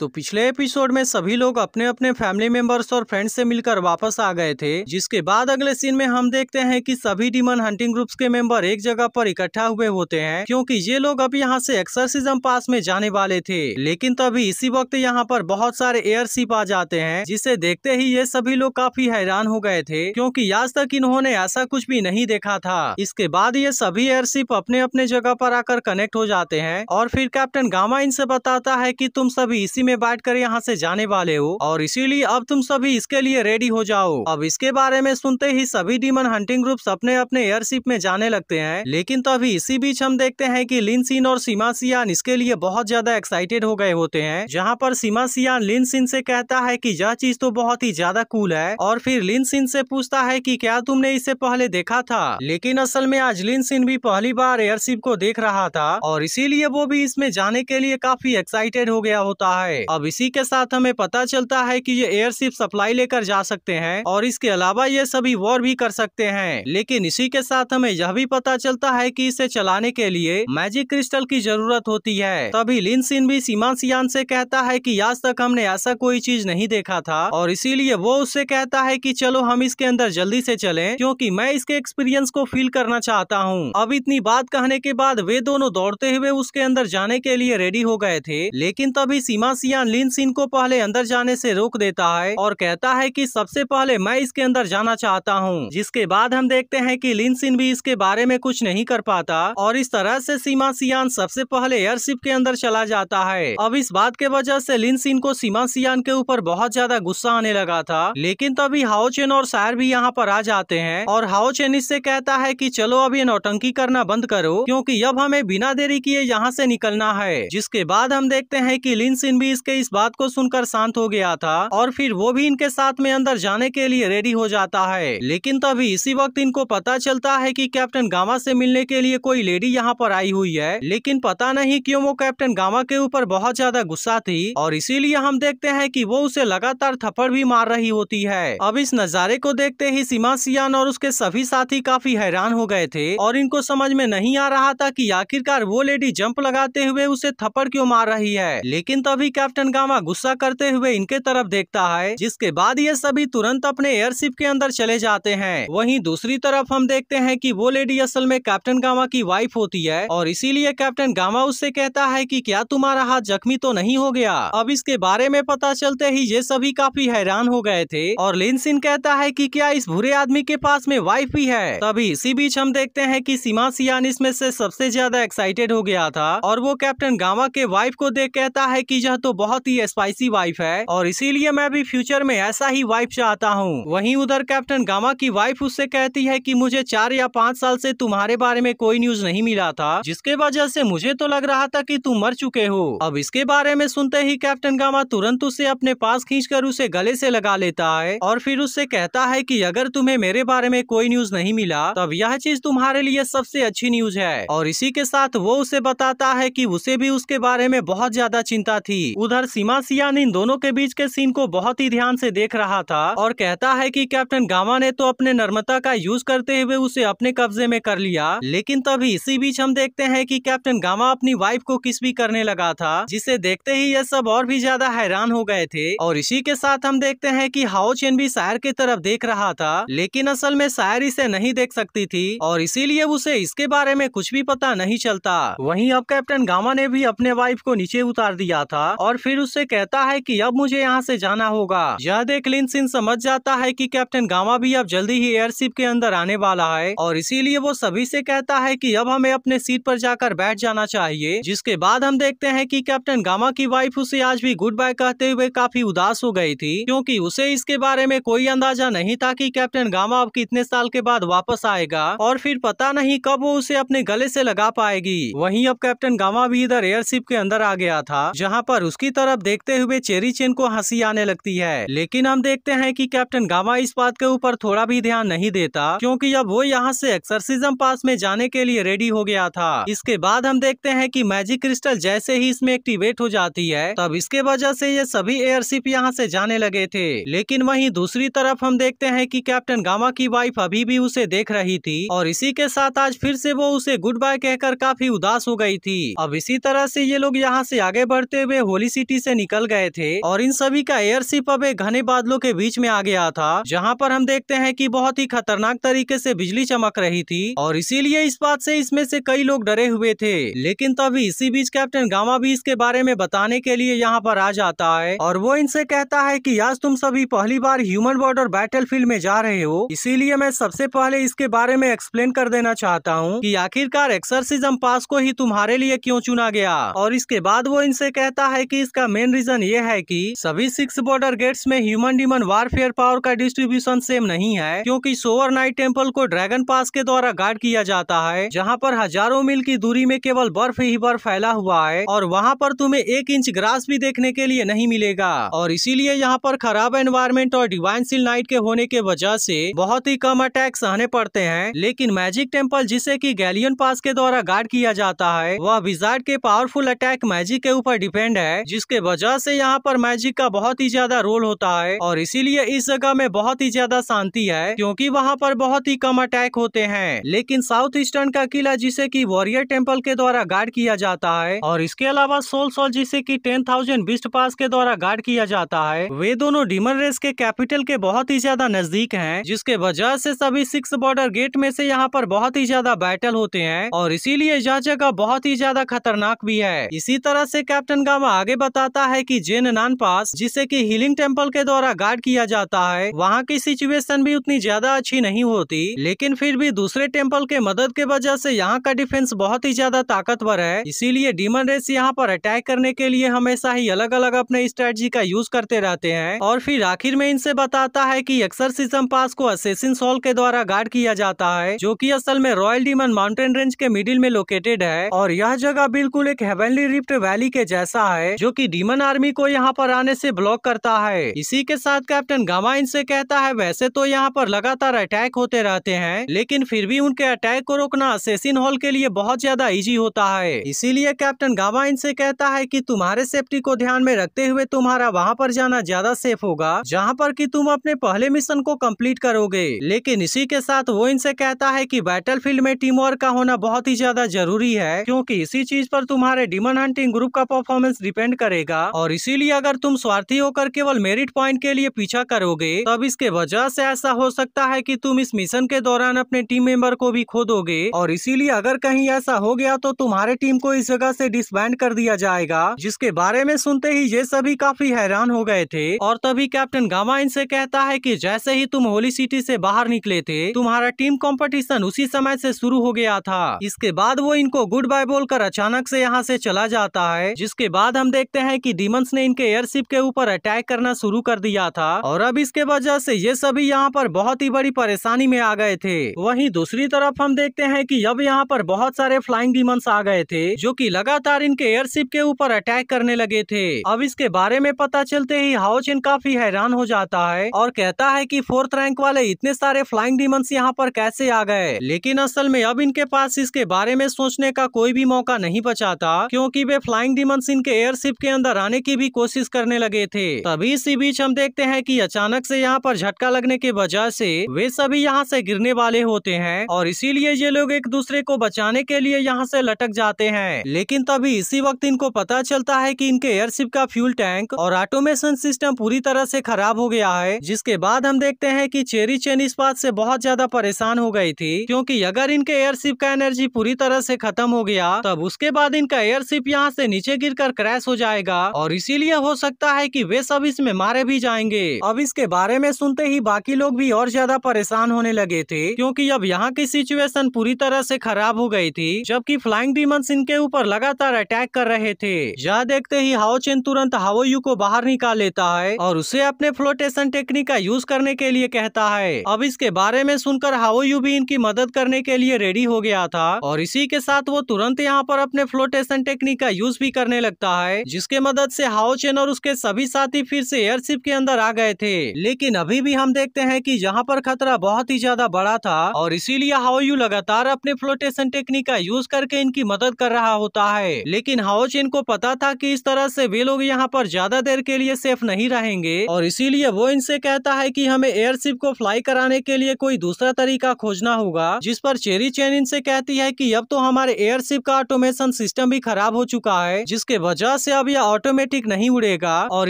तो पिछले एपिसोड में सभी लोग अपने अपने फैमिली मेंबर्स और फ्रेंड्स से मिलकर वापस आ गए थे जिसके बाद अगले सीन में हम देखते हैं कि सभी डिमन हंटिंग ग्रुप्स के मेंबर एक जगह पर इकट्ठा हुए होते हैं क्योंकि ये लोग अब यहाँ से एक्सरसिज्म पास में जाने वाले थे लेकिन तभी इसी वक्त यहाँ पर बहुत सारे एयरशिप आ जाते हैं जिसे देखते ही ये सभी लोग काफी हैरान हो गए थे क्योंकि आज तक इन्होंने ऐसा कुछ भी नहीं देखा था इसके बाद ये सभी एयरशिप अपने अपने जगह पर आकर कनेक्ट हो जाते हैं और फिर कैप्टन गामा इनसे बताता है की तुम सभी इसी में बैठ कर यहाँ से जाने वाले हो और इसीलिए अब तुम सभी इसके लिए रेडी हो जाओ अब इसके बारे में सुनते ही सभी डीमन हंटिंग ग्रुप्स अपने अपने एयरशिप में जाने लगते हैं लेकिन तभी तो इसी बीच हम देखते हैं की लिन सिन और सीमा सियान इसके लिए बहुत ज्यादा एक्साइटेड हो गए होते हैं जहाँ पर सीमा सियान लिन सिन से कहता है की यह चीज तो बहुत ही ज्यादा कूल है और फिर लिन सिन से पूछता है की क्या तुमने इसे पहले देखा था लेकिन असल में आज लिन सिन भी पहली बार एयरशिप को देख रहा था और इसीलिए वो भी इसमें जाने के लिए काफी एक्साइटेड हो गया होता है अब इसी के साथ हमें पता चलता है कि ये एयरशिप सप्लाई लेकर जा सकते हैं और इसके अलावा ये सभी वॉर भी कर सकते हैं लेकिन इसी के साथ हमें यह भी पता चलता है कि इसे चलाने के लिए मैजिक क्रिस्टल की जरूरत होती है तभी लिन सिंह भी सीमा सियान से कहता है कि आज तक हमने ऐसा कोई चीज नहीं देखा था और इसीलिए वो उससे कहता है कि चलो हम इसके अंदर जल्दी से चलें क्योंकि मैं इसके एक्सपीरियंस को फील करना चाहता हूँ अब इतनी बात कहने के बाद वे दोनों दौड़ते हुए उसके अंदर जाने के लिए रेडी हो गए थे लेकिन तभी सीमा लिन लिंस को पहले अंदर जाने से रोक देता है और कहता है कि सबसे पहले मैं इसके अंदर जाना चाहता हूँ जिसके बाद हम देखते हैं कि सिन भी इसके बारे में कुछ नहीं कर पाता और इस तरह से सीमा सियान सबसे पहले एयरशिप के अंदर चला जाता है अब इस बात के वजह से सिन को सीमा सियान के ऊपर बहुत ज्यादा गुस्सा आने लगा था लेकिन तभी हाउचेन और शायर भी यहाँ पर आ जाते हैं और हाउचेन इससे कहता है की चलो अब ये नौटंकी करना बंद करो क्यूँकी अब हमें बिना देरी किए यहाँ ऐसी निकलना है जिसके बाद हम देखते हैं की सिन भी भी इसके इस बात को सुनकर शांत हो गया था और फिर वो भी इनके साथ में अंदर जाने के लिए रेडी हो जाता है लेकिन तभी इसी वक्त इनको पता चलता है की कैप्टन गामा से मिलने के लिए कोई लेडी यहाँ पर आई हुई है लेकिन पता नहीं क्यों वो कैप्टन गामा के ऊपर बहुत ज्यादा गुस्सा थी और इसीलिए हम देखते हैं कि वो उसे लगातार थप्पड़ भी मार रही होती है अब इस नजारे को देखते ही सीमा सियान और उसके सभी साथी काफी हैरान हो गए थे और इनको समझ में नहीं आ रहा था कि आखिरकार वो लेडी जंप लगाते हुए उसे थप्पड़ क्यों मार रही है लेकिन तभी कैप्टन गामा गुस्सा करते हुए इनके तरफ देखता है जिसके बाद ये सभी तुरंत अपने एयरशिप के अंदर चले जाते हैं वहीं दूसरी तरफ हम देखते हैं कि वो लेडी असल में कैप्टन गामा की वाइफ होती है और इसीलिए कैप्टन गामा उससे कहता है की क्या तुम्हारा हाथ जख्मी तो नहीं हो गया अब इसके बारे में पता चलते ही ये सभी काफी हैरान हो गए थे और लिनसिन कहता है की क्या इस बुरे आदमी के पास में वाइफ भी है तभी इसी बीच हम देखते हैं की सीमा सियान इसमें से सबसे ज्यादा एक्साइटेड हो गया था और वो कैप्टन गामा के वाइफ को देख कहता है की यह तो तो बहुत ही स्पाइसी वाइफ है और इसीलिए मैं भी फ्यूचर में ऐसा ही वाइफ चाहता हूँ वहीं उधर कैप्टन गामा की वाइफ उससे कहती है कि मुझे चार या पाँच साल से तुम्हारे बारे में कोई न्यूज नहीं मिला था जिसके वजह से मुझे तो लग रहा था कि तुम मर चुके हो अब इसके बारे में सुनते ही कैप्टन गामा तुरंत उसे अपने पास खींच उसे गले से लगा लेता है और फिर उससे कहता है कि अगर तुम्हें मेरे बारे में कोई न्यूज नहीं मिला तब यह चीज तुम्हारे लिए सबसे अच्छी न्यूज है और इसी के साथ वो उसे बताता है कि उसे भी उसके बारे में बहुत ज्यादा चिंता थी उधर सीमा सियान इन दोनों के बीच के सीन को बहुत ही ध्यान से देख रहा था और कहता है कि कैप्टन गामा ने तो अपने नर्मता का यूज करते हुए उसे अपने कब्जे में कर लिया लेकिन तभी इसी बीच हम देखते हैं कि कैप्टन गामा अपनी वाइफ को किस भी करने लगा था जिसे देखते ही यह सब और भी ज्यादा हैरान हो गए थे और इसी के साथ हम देखते है की हाउ चेन भी सायर की तरफ देख रहा था लेकिन असल में सायर इसे नहीं देख सकती थी और इसीलिए उसे इसके बारे में कुछ भी पता नहीं चलता वही अब कैप्टन गामा ने भी अपने वाइफ को नीचे उतार दिया था और और फिर उससे कहता है कि अब मुझे यहाँ से जाना होगा यह देख लिनसिन समझ जाता है कि कैप्टन गामा भी अब जल्दी ही एयरशिप के अंदर आने वाला है और इसीलिए वो सभी से कहता है कि अब हमें अपने सीट पर जाकर बैठ जाना चाहिए जिसके बाद हम देखते हैं कि कैप्टन गामा की वाइफ उसे आज भी गुड बाय कहते हुए काफी उदास हो गई थी क्योंकि उसे इसके बारे में कोई अंदाजा नहीं था कि कैप्टन गामा अब कितने साल के बाद वापस आएगा और फिर पता नहीं कब वो उसे अपने गले से लगा पाएगी वहीं अब कैप्टन गामा भी इधर एयरशिप के अंदर आ गया था जहाँ पर उसके उसकी तरफ देखते हुए चेरी चेन को हंसी आने लगती है लेकिन हम देखते हैं कि कैप्टन गावा इस बात के ऊपर थोड़ा भी ध्यान नहीं देता क्योंकि अब वो यहाँ से एक्सरसिज्म पास में जाने के लिए रेडी हो गया था इसके बाद हम देखते हैं कि मैजिक क्रिस्टल जैसे ही इसमें एक्टिवेट हो जाती है तब इसके वजह से ये सभी एयरशिप यहाँ से जाने लगे थे लेकिन वही दूसरी तरफ हम देखते हैं की कैप्टन गावा की वाइफ अभी भी उसे देख रही थी और इसी के साथ आज फिर से वो उसे गुड बाय कहकर काफी उदास हो गई थी अब इसी तरह से ये लोग यहाँ से आगे बढ़ते हुए होली सिटी से निकल गए थे और इन सभी का एयरशिप अब एक घने बादलों के बीच में आ गया था जहाँ पर हम देखते हैं की बहुत ही खतरनाक तरीके से बिजली चमक रही थी और इसीलिए इस बात से इसमें से कई लोग डरे हुए थे लेकिन तभी इसी बीच कैप्टन गामा भी इसके बारे में बताने के लिए यहाँ पर आ जाता है और वो इनसे कहता है की आज तुम सभी पहली बार ह्यूमन बॉर्डर बैटल फील्ड में जा रहे हो इसीलिए मैं सबसे पहले इसके बारे में एक्सप्लेन कर देना चाहता हूँ कि आखिरकार एक्सरसिज्म पास को ही तुम्हारे लिए क्यों चुना गया और इसके बाद वो इनसे कहता है कि इसका मेन रीजन ये है कि सभी सिक्स बॉर्डर गेट्स में ह्यूमन डिमन वारफेयर पावर का डिस्ट्रीब्यूशन सेम नहीं है क्योंकि सोवर नाइट टेम्पल को ड्रैगन पास के द्वारा गार्ड किया जाता है जहाँ पर हजारों मील की दूरी में केवल बर्फ ही बर्फ फैला हुआ है और वहाँ पर तुम्हें एक इंच ग्रास भी देखने के लिए नहीं मिलेगा और इसीलिए यहाँ पर खराब एनवायरमेंट और डिवाइन सिल नाइट के होने के वजह से बहुत ही कम अटैक सहने पड़ते हैं लेकिन मैजिक टेम्पल जिसे की गैलियन पास के द्वारा गार्ड किया जाता है वह विजार्ड के पावरफुल अटैक मैजिक के ऊपर डिपेंड है है जिसके वजह से यहाँ पर मैजिक का बहुत ही ज्यादा रोल होता है और इसीलिए इस जगह में बहुत ही ज्यादा शांति है क्योंकि वहाँ पर बहुत ही कम अटैक होते हैं लेकिन साउथ ईस्टर्न का किला जिसे की वॉरियर टेम्पल के द्वारा गार्ड किया जाता है और इसके अलावा सोल सोल जिसे की टेन थाउजेंड बिस्ट पास के द्वारा गार्ड किया जाता है वे दोनों डिमन रेस के कैपिटल के बहुत ही ज्यादा नजदीक है जिसके वजह से सभी सिक्स बॉर्डर गेट में से यहाँ पर बहुत ही ज्यादा बैटल होते हैं और इसीलिए यह जगह बहुत ही ज्यादा खतरनाक भी है इसी तरह से कैप्टन गावा आगे आगे बताता है कि जेन नान पास जिसे कि हीलिंग टेम्पल के द्वारा गार्ड किया जाता है वहाँ की सिचुएशन भी उतनी ज्यादा अच्छी नहीं होती लेकिन फिर भी दूसरे टेम्पल के मदद के वजह से यहाँ का डिफेंस बहुत ही ज्यादा ताकतवर है इसीलिए डीमन रेस यहाँ पर अटैक करने के लिए हमेशा ही अलग अलग अपने स्ट्रेटजी का यूज करते रहते हैं और फिर आखिर में इनसे बताता है की एक्सरसिज्म पास को असेसिन सॉल के द्वारा गार्ड किया जाता है जो की असल में रॉयल डीमन माउंटेन रेंज के मिडिल में लोकेटेड है और यह जगह बिल्कुल एक हेवनली रिफ्ट वैली के जैसा है जो कि डीमन आर्मी को यहाँ पर आने से ब्लॉक करता है इसी के साथ कैप्टन गामा इनसे कहता है वैसे तो यहाँ पर लगातार अटैक होते रहते हैं लेकिन फिर भी उनके अटैक को रोकना असेसिन हॉल के लिए बहुत ज्यादा इजी होता है इसीलिए कैप्टन गामा इनसे कहता है की तुम्हारे सेफ्टी को ध्यान में रखते हुए तुम्हारा वहाँ पर जाना ज्यादा सेफ होगा जहाँ पर की तुम अपने पहले मिशन को कम्प्लीट करोगे लेकिन इसी के साथ वो इनसे कहता है की बैटल में टीम वर्क का होना बहुत ही ज्यादा जरूरी है क्योंकि इसी चीज पर तुम्हारे डिमन हंटिंग ग्रुप का परफॉर्मेंस डिपेंड डिपेंड करेगा और इसीलिए अगर तुम स्वार्थी होकर केवल मेरिट पॉइंट के लिए पीछा करोगे तब इसके वजह से ऐसा हो सकता है कि तुम इस मिशन के दौरान अपने टीम मेंबर को भी खो दोगे और इसीलिए अगर कहीं ऐसा हो गया तो तुम्हारे टीम को इस जगह ऐसी डिसबैंड कर दिया जाएगा जिसके बारे में सुनते ही ये सभी काफी हैरान हो गए थे और तभी कैप्टन गामा इनसे कहता है कि जैसे ही तुम होली सिटी से बाहर निकले थे तुम्हारा टीम कंपटीशन उसी समय से शुरू हो गया था इसके बाद वो इनको गुड बाय बोलकर अचानक से यहाँ से चला जाता है जिसके बाद हम देख देखते हैं कि डीमंस ने इनके एयरशिप के ऊपर अटैक करना शुरू कर दिया था और अब इसके वजह से ये सभी यहाँ पर बहुत ही बड़ी परेशानी में आ गए थे वहीं दूसरी तरफ हम देखते हैं कि अब यहाँ पर बहुत सारे फ्लाइंग डीमंस आ गए थे जो की लगातार इनके एयरशिप के ऊपर अटैक करने लगे थे अब इसके बारे में पता चलते ही हाउचिन काफी हैरान हो जाता है और कहता है की फोर्थ रैंक वाले इतने सारे फ्लाइंग डीमंस यहाँ पर कैसे आ गए लेकिन असल में अब इनके पास इसके बारे में सोचने का कोई भी मौका नहीं बचाता क्योंकि वे फ्लाइंग डीमंस इनके एयरशिप पार्टनरशिप के अंदर आने की भी कोशिश करने लगे थे तभी इसी बीच हम देखते हैं कि अचानक से यहाँ पर झटका लगने के वजह से वे सभी यहाँ से गिरने वाले होते हैं और इसीलिए ये लोग एक दूसरे को बचाने के लिए यहाँ से लटक जाते हैं लेकिन तभी इसी वक्त इनको पता चलता है की इनके एयरशिप का फ्यूल टैंक और ऑटोमेशन सिस्टम पूरी तरह से खराब हो गया है जिसके बाद हम देखते हैं की चेरी चेन इस बात से बहुत ज्यादा परेशान हो गयी थी क्यूँकी अगर इनके एयरशिप का एनर्जी पूरी तरह से खत्म हो गया तब उसके बाद इनका एयरशिप यहाँ से नीचे गिरकर क्रैश हो जाएगा और इसीलिए हो सकता है कि वे सब इसमें मारे भी जाएंगे अब इसके बारे में सुनते ही बाकी लोग भी और ज्यादा परेशान होने लगे थे क्योंकि अब यहाँ की सिचुएशन पूरी तरह से खराब हो गई थी जबकि फ्लाइंग डीमंस इनके ऊपर लगातार अटैक कर रहे थे यह देखते ही चेन तुरंत हावोयू को बाहर निकाल लेता है और उसे अपने फ्लोटेशन टेक्निक का यूज करने के लिए कहता है अब इसके बारे में सुनकर हावोयू भी इनकी मदद करने के लिए रेडी हो गया था और इसी के साथ वो तुरंत यहाँ पर अपने फ्लोटेशन टेक्निक का यूज भी करने लगता है जिसके मदद से हाओचेन और उसके सभी साथी फिर से एयरशिप के अंदर आ गए थे लेकिन अभी भी हम देखते हैं कि यहाँ पर खतरा बहुत ही ज्यादा बड़ा था और इसीलिए यू लगातार अपने फ्लोटेशन टेक्निक का यूज करके इनकी मदद कर रहा होता है लेकिन हाओचेन को पता था की इस तरह से वे लोग यहाँ पर ज्यादा देर के लिए सेफ नहीं रहेंगे और इसीलिए वो इनसे कहता है की हमें एयरशिप को फ्लाई कराने के लिए कोई दूसरा तरीका खोजना होगा जिस पर चेरी चेन इनसे कहती है की अब तो हमारे एयरशिप का ऑटोमेशन सिस्टम भी खराब हो चुका है जिसके वजह से से अब यह ऑटोमेटिक नहीं उड़ेगा और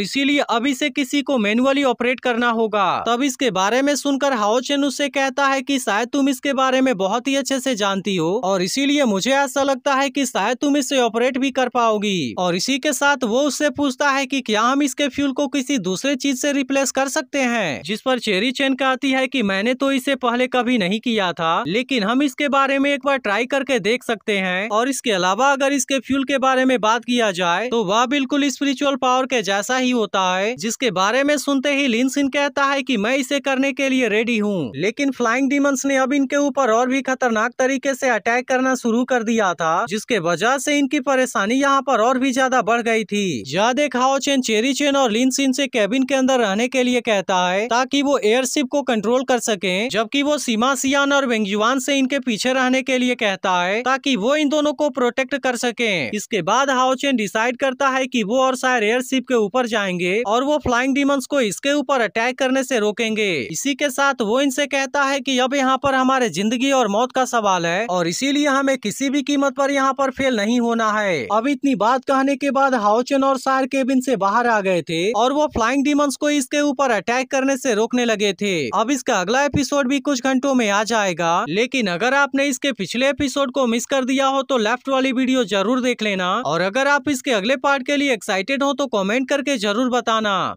इसीलिए अब इसे किसी को मैनुअली ऑपरेट करना होगा तब इसके बारे में सुनकर हाउ चेन उससे कहता है कि शायद तुम इसके बारे में बहुत ही अच्छे से जानती हो और इसीलिए मुझे ऐसा लगता है कि शायद तुम इसे ऑपरेट भी कर पाओगी और इसी के साथ वो उससे पूछता है की क्या हम इसके फ्यूल को किसी दूसरे चीज से रिप्लेस कर सकते हैं जिस पर चेरी चेन कहती है कि मैंने तो इसे पहले कभी नहीं किया था लेकिन हम इसके बारे में एक बार ट्राई करके देख सकते हैं और इसके अलावा अगर इसके फ्यूल के बारे में बात किया जाए तो वह बिल्कुल स्पिरिचुअल पावर के जैसा ही होता है जिसके बारे में सुनते ही लिनसिन कहता है कि मैं इसे करने के लिए रेडी हूँ लेकिन फ्लाइंग डिमंस ने अब इनके ऊपर और भी खतरनाक तरीके से अटैक करना शुरू कर दिया था जिसके वजह से इनकी परेशानी यहाँ पर और भी ज्यादा बढ़ गई थी यह देखाओ चेन चेरी चेन और लिंसिन से कैबिन के अंदर रहने के लिए कहता है ताकि वो एयरशिप को कंट्रोल कर सके जबकि वो सीमा सियान और वेंगजुआन से इनके पीछे रहने के लिए कहता है ताकि वो इन दोनों को प्रोटेक्ट कर सके इसके बाद हाउचेन डिसाइड करता होता है कि वो और शायर एयरशिप के ऊपर जाएंगे और वो फ्लाइंग डीमंस को इसके ऊपर अटैक करने से रोकेंगे इसी के साथ वो इनसे कहता है कि अब यहाँ पर हमारे जिंदगी और मौत का सवाल है और इसीलिए हमें किसी भी कीमत पर यहाँ पर फेल नहीं होना है अब इतनी बात कहने के बाद हाउचन और शायर केबिन से बाहर आ गए थे और वो फ्लाइंग डीमंस को इसके ऊपर अटैक करने से रोकने लगे थे अब इसका अगला एपिसोड भी कुछ घंटों में आ जाएगा लेकिन अगर आपने इसके पिछले एपिसोड को मिस कर दिया हो तो लेफ्ट वाली वीडियो जरूर देख लेना और अगर आप इसके अगले पार्ट के लिए एक्साइटेड हो तो कमेंट करके जरूर बताना